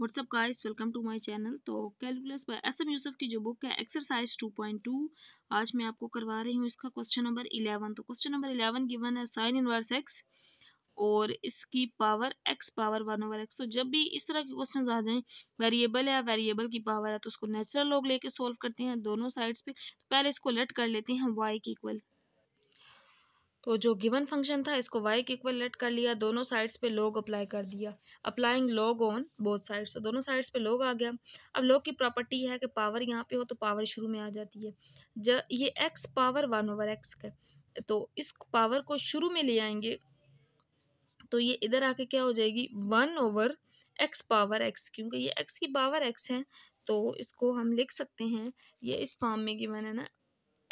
WhatsApp guys welcome to my channel तो calculus by S M Yusuf की जो book है एक्सरसाइज 2.2 आज मैं आपको करवा रही हूँ इसका क्वेश्चन नंबर 11 तो क्वेश्चन नंबर 11 गिवन है साइन इनवर्स एक्स और इसकी power x power one over x तो जब भी इस तरह के क्वेश्चन आ जाएं वेरिएबल है वेरिएबल की पावर है तो उसको नेचुरल लोग लेके सोल्व करते हैं दोनों साइड्स पे तो पहले इसको लेट कर लेते हैं वाई की इक्वल तो जो गिवन फंक्शन था इसको वाई के इक्वल लेट कर लिया दोनों साइड्स पे लोग अप्लाई कर दिया applying log on both sides तो दोनों साइड्स पे लोग आ गया अब लोग की प्रॉपर्टी है कि पावर यहाँ पे हो तो पावर शुरू में आ जाती है ज ये x power one over x का तो इस पावर को शुरू में ले आएंगे तो ये इधर आके क्या हो जाएगी one over x power x क्योंकि ये एक्स की पावर एक्स है तो इसको हम लिख सकते हैं ये इस फॉर्म में गिवन है ना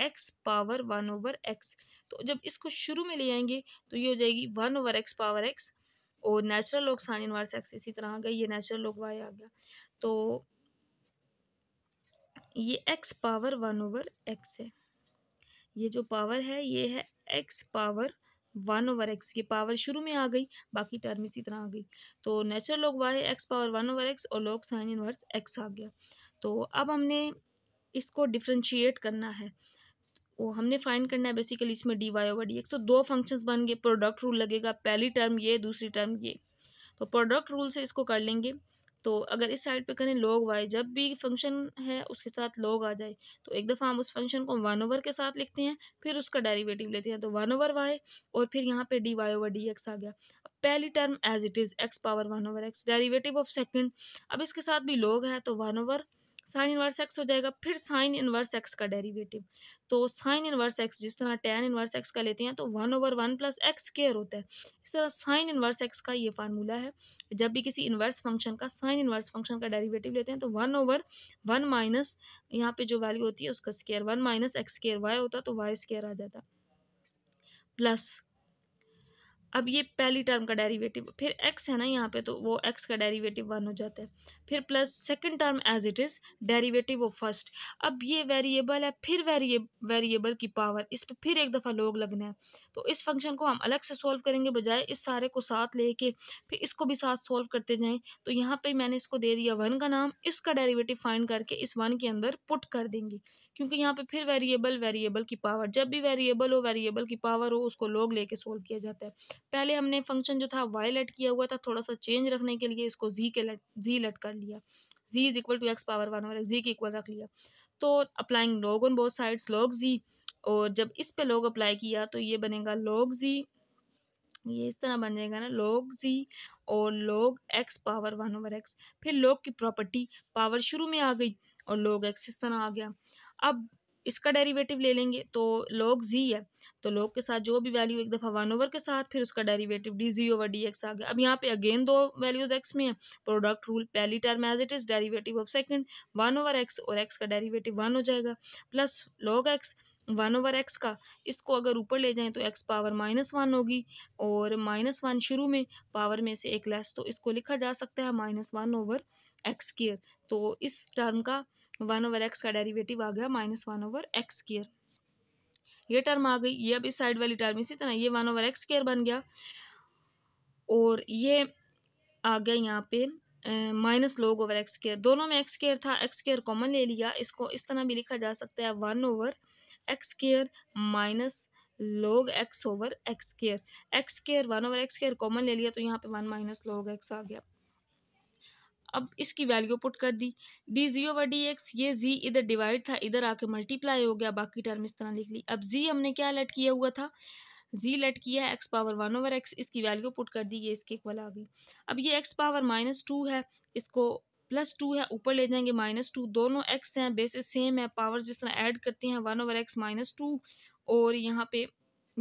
x power one over x तो जब इसको शुरू में ले आएंगे तो ये हो जाएगी one over x power x और natural log sine inverse x इसी तरह आ गया ये नेचुरल लॉग वाई आ गया तो ये x power one over x है ये जो पावर है ये है x power one over x ये पावर शुरू में आ गई बाकी टर्म इसी तरह आ गई तो natural log y x power one over x और लॉग साइन इनवर्स एक्स आ गया तो अब हमने इसको डिफ्रेंशिएट करना है वो हमने फाइंड करना है बेसिकली इसमें d y over d x तो दो फंक्शंस बन गए प्रोडक्ट रूल लगेगा पहली टर्म ये दूसरी टर्म ये तो प्रोडक्ट रूल से इसको कर लेंगे तो अगर इस साइड पे करें लॉग वाई जब भी फंक्शन है उसके साथ लॉग आ जाए तो एक दफ़ा हम उस फंक्शन को वन ओवर के साथ लिखते हैं फिर उसका डेरिवेटिव लेते हैं तो वन ओवर वाई और फिर यहाँ पे d y over d x आ गया पहली term as it is x power one over x derivative of second अब इसके साथ भी लॉग है तो one over sine inverse x हो जाएगा फिर साइन इनवर्स एक्स का डेरिवेटिव तो साइन इनवर्स एक्स जिस तरह टेन इनवर्स एक्स का लेते हैं तो one over one plus x square होता है इस तरह साइन इनवर्स एक्स का ये फार्मूला है जब भी किसी इनवर्स फंक्शन का साइन इनवर्स फंक्शन का डेरिवेटिव लेते हैं तो वन ओवर वन माइनस यहाँ पे जो वैल्यू होती है उसका square one minus x square y होता तो वाई स्केयर आ जाता प्लस अब ये पहली टर्म का डेरिवेटिव फिर एक्स है ना यहाँ पे तो वो एक्स का डेरिवेटिव वन हो जाता है फिर plus second term as it is derivative of first अब ये वेरिएबल है फिर वेरिएब वेरिएबल की पावर इस पर फिर एक दफ़ा लोग लगना है तो इस फंक्शन को हम अलग से सॉल्व करेंगे बजाय इस सारे को साथ लेके फिर इसको भी साथ सॉल्व करते जाएँ तो यहाँ पर मैंने इसको दे दिया वन का नाम इसका डेरीवेटिव फाइंड करके इस वन के अंदर पुट कर देंगी क्योंकि यहाँ पे फिर वेरिएबल वेरिएबल की पावर जब भी वेरिएबल हो वेरिएबल की पावर हो उसको लोग लेके सोल्व किया जाता है पहले हमने फंक्शन जो था वाई लेट किया हुआ था थोड़ा सा चेंज रखने के लिए इसको जी के लेट जी लेट कर लिया G is equal to x power one और जी के इक्वल रख लिया तो applying log on both sides log जी और जब इस पे लॉग अप्लाई किया तो ये बनेगा लॉग जी ये इस तरह बन जाएगा ना लॉग जी और log x power one over x फिर लॉग की प्रॉपर्टी पावर शुरू में आ गई और लॉग एक्स इस तरह आ गया अब इसका डेरिवेटिव ले लेंगे तो लॉग जी है तो लॉग के साथ जो भी वैल्यू एक दफ़ा वन ओवर के साथ फिर उसका derivative d g over d x आ गया अब यहाँ पे अगेन दो वैल्यूज एक्स में है प्रोडक्ट रूल पहली term as it is derivative of second one over x और एक्स का डेरिवेटिव वन हो जाएगा plus log x one over x का इसको अगर ऊपर ले जाएं तो एक्स पावर माइनस वन होगी और माइनस वन शुरू में पावर में से एक लेस तो इसको लिखा जा सकता है minus one over x square तो इस टर्म का वन ओवर एक्स का डेरिवेटिव आ गया minus one over x square ये टर्म आ गई ये अब इस साइड वाली टर्म इसी तरह ये वन ओवर एक्स स्केयर बन गया और ये आ गया यहाँ पे माइनस लोग ओवर एक्स स्केयर दोनों में एक्स स्केयर था एक्स स्केयर कॉमन ले लिया इसको इस तरह भी लिखा जा सकता है one over x square minus log x over x square x square one over x square common ले लिया तो यहाँ पे वन माइनस लोग एक्स आ गया अब इसकी वैल्यू पुट कर दी d g over d x ये जी इधर डिवाइड था इधर आके मल्टीप्लाई हो गया बाकी टर्म इस तरह लिख ली अब जी हमने क्या लेट किया हुआ था जी लेट किया है x power one over x इसकी वैल्यू पुट कर दी ये इसके इक्वल आ गई अब ये एक्स पावर माइनस टू है इसको प्लस टू है ऊपर ले जाएंगे माइनस टू दोनों एक्स हैं बेसिस सेम है पावर जिस तरह ऐड करते हैं one over x minus two और यहाँ पे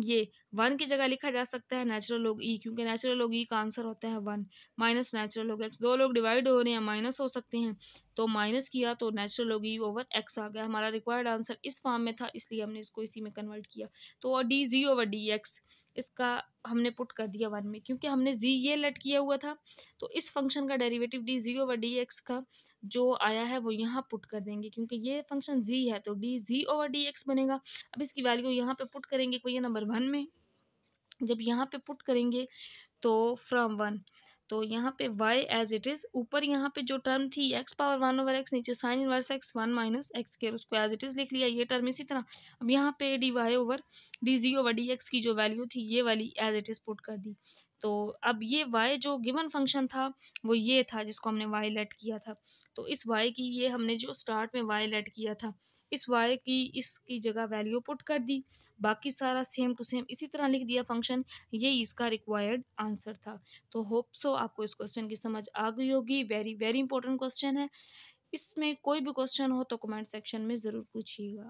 ये वन की जगह लिखा जा सकता है नेचुरल लोग ई क्योंकि नेचुरल लोग ई का आंसर होता है one minus natural log x दो लोग डिवाइड हो रहे हैं माइनस हो सकते हैं तो माइनस किया तो नेचुरल लोग ई ओवर एक्स आ गया हमारा रिक्वायर्ड आंसर इस फॉर्म में था इसलिए हमने इसको इसी में कन्वर्ट किया तो d g over d x इसका हमने पुट कर दिया वन में क्योंकि हमने जी ये लट किया हुआ था तो इस फंक्शन का derivative d g over d x का जो आया है वो यहाँ पुट कर देंगे क्योंकि ये फंक्शन जी है तो d g over d x बनेगा अब इसकी वैल्यू यहाँ पे पुट करेंगे कोई नंबर वन में जब यहाँ पे पुट करेंगे तो फ्रॉम वन तो यहाँ पे y एज इट इज़ ऊपर यहाँ पे जो टर्म थी x power one over x नीचे sine inverse x one minus x square उसको एज इट इज़ लिख लिया ये टर्म इसी तरह अब यहाँ पे d y over d g over d x की जो वैल्यू थी ये वाली एज इट इज़ पुट कर दी तो अब ये वाई जो गिवन फंक्शन था वो ये था जिसको हमने वाई लेट किया था तो इस वाई की ये हमने जो स्टार्ट में वाई लेट किया था इस वाई की इसकी जगह वैल्यू पुट कर दी बाकी सारा सेम टू सेम इसी तरह लिख दिया फंक्शन ये इसका रिक्वायर्ड आंसर था तो होप सो आपको इस क्वेश्चन की समझ आ गई होगी वेरी वेरी इंपॉर्टेंट क्वेश्चन है इसमें कोई भी क्वेश्चन हो तो कमेंट सेक्शन में ज़रूर पूछिएगा